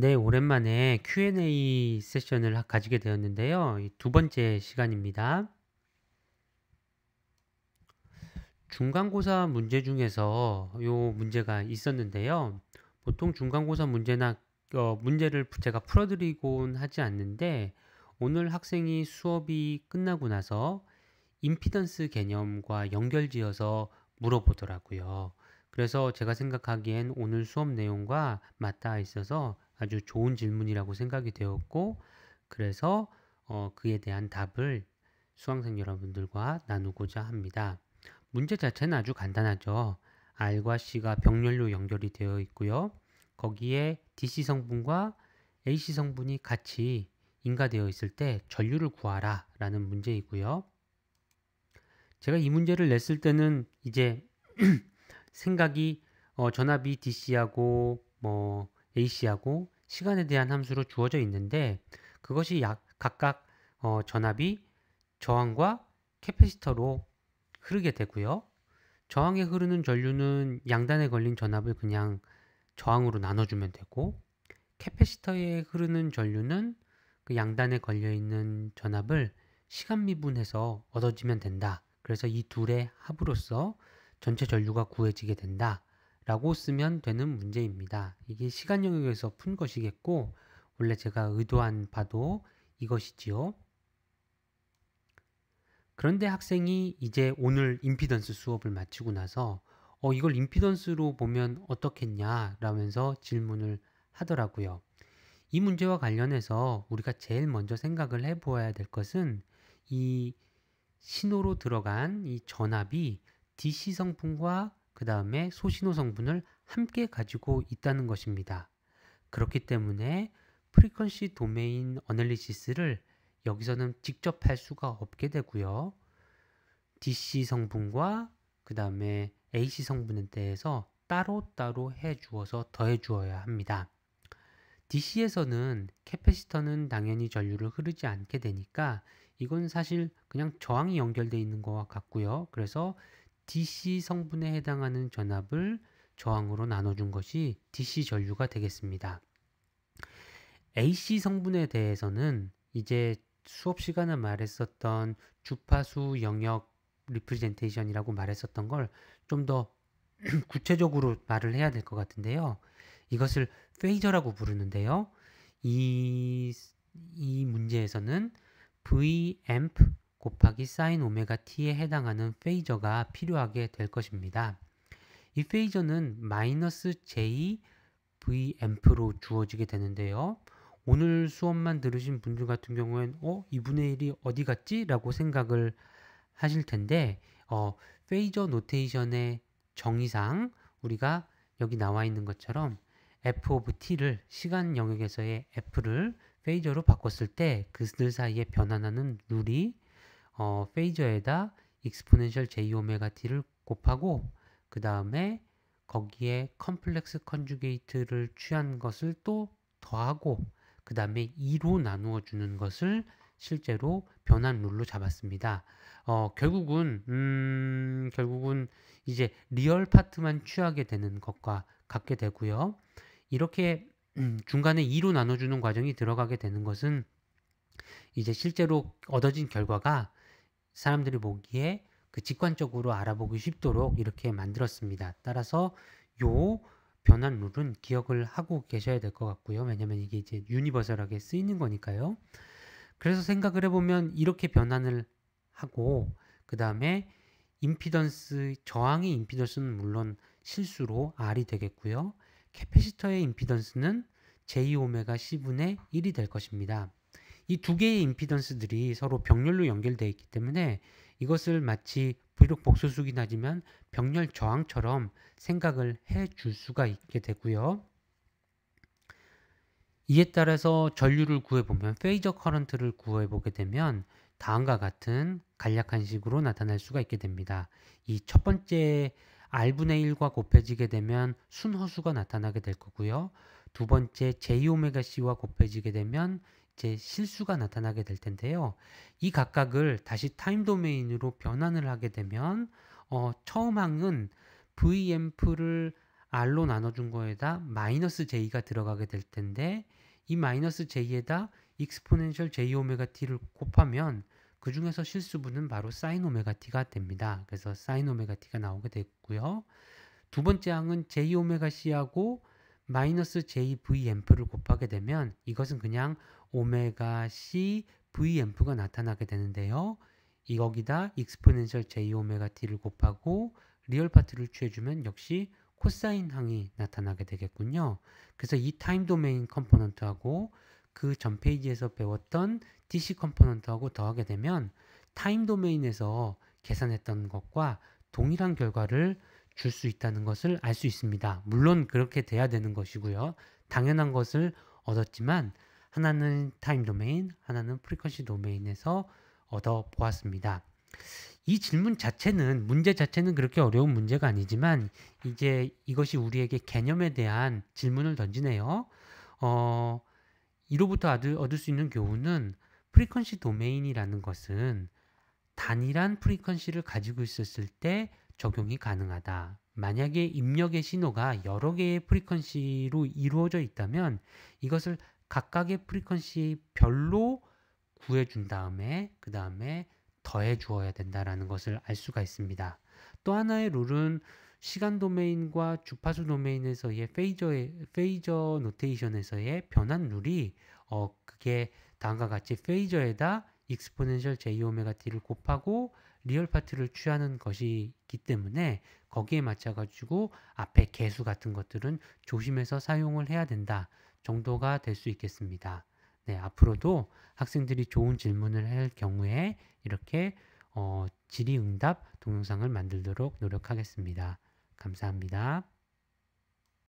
네, 오랜만에 Q&A 세션을 가지게 되었는데요. 두 번째 시간입니다. 중간고사 문제 중에서 요 문제가 있었는데요. 보통 중간고사 문제나 어, 문제를 제가 풀어드리곤 하지 않는데 오늘 학생이 수업이 끝나고 나서 임피던스 개념과 연결지어서 물어보더라고요. 그래서 제가 생각하기엔 오늘 수업 내용과 맞닿아 있어서 아주 좋은 질문이라고 생각이 되었고, 그래서 어, 그에 대한 답을 수강생 여러분들과 나누고자 합니다. 문제 자체는 아주 간단하죠. R과 C가 병렬로 연결이 되어 있고요. 거기에 DC 성분과 AC 성분이 같이 인가되어 있을 때 전류를 구하라 라는 문제이고요. 제가 이 문제를 냈을 때는 이제 생각이 어, 전압이 DC하고 뭐 AC하고 시간에 대한 함수로 주어져 있는데 그것이 약, 각각 어, 전압이 저항과 캐패시터로 흐르게 되고요. 저항에 흐르는 전류는 양단에 걸린 전압을 그냥 저항으로 나눠주면 되고 캐패시터에 흐르는 전류는 그 양단에 걸려있는 전압을 시간 미분해서 얻어지면 된다. 그래서 이 둘의 합으로써 전체 전류가 구해지게 된다. 라고 쓰면 되는 문제입니다. 이게 시간 영역에서 푼 것이겠고 원래 제가 의도한 바도 이것이지요. 그런데 학생이 이제 오늘 임피던스 수업을 마치고 나서 어, 이걸 임피던스로 보면 어떻겠냐 라면서 질문을 하더라고요. 이 문제와 관련해서 우리가 제일 먼저 생각을 해보아야 될 것은 이 신호로 들어간 이 전압이 DC 성분과 그 다음에 소신호 성분을 함께 가지고 있다는 것입니다. 그렇기 때문에 프리퀀시 도메인 어널리시스를 여기서는 직접 할 수가 없게 되고요. DC 성분과 그 다음에 AC 성분에 대해서 따로따로 해 주어서 더해 주어야 합니다. DC에서는 캐패시터는 당연히 전류를 흐르지 않게 되니까 이건 사실 그냥 저항이 연결되어 있는 것과 같고요. 그래서 DC 성분에 해당하는 전압을 저항으로 나눠준 것이 DC 전류가 되겠습니다. AC 성분에 대해서는 이제 수업 시간에 말했었던 주파수 영역 리프레젠테이션이라고 말했었던 걸 좀 더 구체적으로 말을 해야 될 것 같은데요. 이것을 페이저라고 부르는데요. 이, 이 문제에서는 Vamp 곱하기 사인 오메가 t에 해당하는 페이저가 필요하게 될 것입니다. 이 페이저는 마이너스 j vmp로 주어지게 되는데요. 오늘 수업만 들으신 분들 같은 경우엔 어? 2분의 1이 어디 갔지? 라고 생각을 하실 텐데 어, 페이저 노테이션의 정의상 우리가 여기 나와 있는 것처럼 f of t를 시간 영역에서의 f를 페이저로 바꿨을 때 그들 사이에 변환하는 룰이 어, 페이저에다 익스포넨셜 j 오메가 t를 곱하고 그 다음에 거기에 컴플렉스 컨주게이트를 취한 것을 또 더하고 그 다음에 2로 나누어 주는 것을 실제로 변환 룰로 잡았습니다. 어, 결국은 음, 결국은 이제 리얼 파트만 취하게 되는 것과 같게 되고요. 이렇게 음, 중간에 2로 나눠주는 과정이 들어가게 되는 것은 이제 실제로 얻어진 결과가 사람들이 보기에 그 직관적으로 알아보기 쉽도록 이렇게 만들었습니다. 따라서 요 변환 룰은 기억을 하고 계셔야 될 것 같고요. 왜냐면 이게 이제 유니버설하게 쓰이는 거니까요. 그래서 생각을 해보면 이렇게 변환을 하고 그 다음에 임피던스 저항의 임피던스는 물론 실수로 R이 되겠고요. 캐피시터의 임피던스는 j 오메가 C분의 1이 될 것입니다. 이두 개의 임피던스들이 서로 병렬로 연결되어 있기 때문에 이것을 마치 비록 복수수긴 하지만 병렬 저항처럼 생각을 해줄 수가 있게 되고요. 이에 따라서 전류를 구해보면 페이저 커런트를 구해보게 되면 다음과 같은 간략한 식으로 나타날 수가 있게 됩니다. 이 첫 번째 R분의 1과 곱해지게 되면 순허수가 나타나게 될 거고요. 두 번째 j 오메가 C와 곱해지게 되면 제 실수가 나타나게 될 텐데요. 이 각각을 다시 타임 도메인으로 변환을 하게 되면 어, 처음 항은 vmp를 r로 나눠준 거에다 마이너스 j가 들어가게 될 텐데 이 마이너스 j에다 익스포넨셜 j 오메가 t를 곱하면 그 중에서 실수분은 바로 사인 오메가 t가 됩니다. 그래서 사인 오메가 t가 나오게 됐고요. 두 번째 항은 j 오메가 c하고 마이너스 JVM프를 곱하게 되면 이것은 그냥 오메가 C VM프가 나타나게 되는데요. 이기다 익스포넨셜 J 오메가 T를 곱하고 리얼 파트를 취해주면 역시 코사인 항이 나타나게 되겠군요. 그래서 이 타임 도메인 컴포넌트하고 그 전 페이지에서 배웠던 DC 컴포넌트하고 더하게 되면 타임 도메인에서 계산했던 것과 동일한 결과를 줄수 있다는 것을 알 수 있습니다. 물론 그렇게 돼야 되는 것이고요. 당연한 것을 얻었지만 하나는 타임 도메인, 하나는 프리퀀시 도메인에서 얻어 보았습니다. 이 질문 자체는 문제 자체는 그렇게 어려운 문제가 아니지만 이제 이것이 우리에게 개념에 대한 질문을 던지네요. 어, 이로부터 얻을 수 있는 교훈은 프리퀀시 도메인이라는 것은 단일한 프리퀀시를 가지고 있었을 때 적용이 가능하다. 만약에 입력의 신호가 여러 개의 프리퀀시로 이루어져 있다면 이것을 각각의 프리퀀시 별로 구해준 다음에 그 다음에 더해 주어야 된다라는 것을 알 수가 있습니다. 또 하나의 룰은 시간 도메인과 주파수 도메인에서의 페이저의 페이저 노테이션에서의 변환 룰이 어 그게 다음과 같이 페이저에다 익스포넨셜 j 오메가 t를 곱하고 리얼 파트를 취하는 것이기 때문에 거기에 맞춰가지고 앞에 개수 같은 것들은 조심해서 사용을 해야 된다 정도가 될 수 있겠습니다. 네, 앞으로도 학생들이 좋은 질문을 할 경우에 이렇게 어, 질의응답 동영상을 만들도록 노력하겠습니다. 감사합니다.